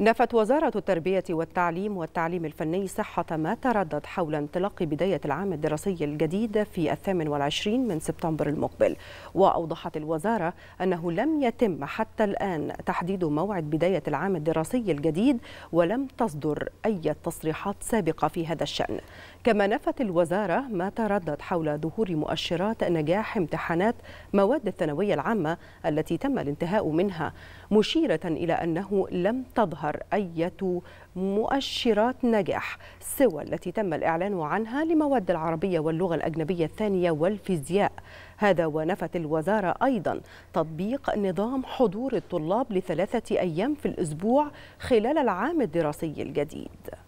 نفت وزارة التربية والتعليم والتعليم الفني صحة ما تردد حول انطلاق بداية العام الدراسي الجديد في الثامن والعشرين من سبتمبر المقبل وأوضحت الوزارة أنه لم يتم حتى الآن تحديد موعد بداية العام الدراسي الجديد ولم تصدر أي تصريحات سابقة في هذا الشأن كما نفت الوزارة ما تردد حول ظهور مؤشرات نجاح امتحانات مواد الثانوية العامة التي تم الانتهاء منها مشيرة إلى أنه لم تظهر تظهر أي مؤشرات نجاح سوى التي تم الإعلان عنها لمواد العربية واللغة الأجنبية الثانية والفيزياء هذا ونفت الوزارة أيضا تطبيق نظام حضور الطلاب لثلاثة أيام في الأسبوع خلال العام الدراسي الجديد